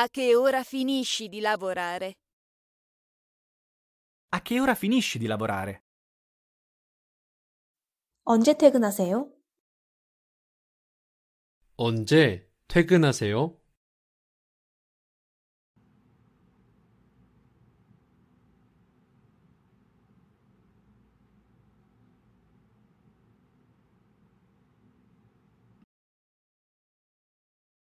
A che ora finisci di lavorare? A che ora finisci di lavorare? 언제 퇴근하세요? 언제 퇴근하세요?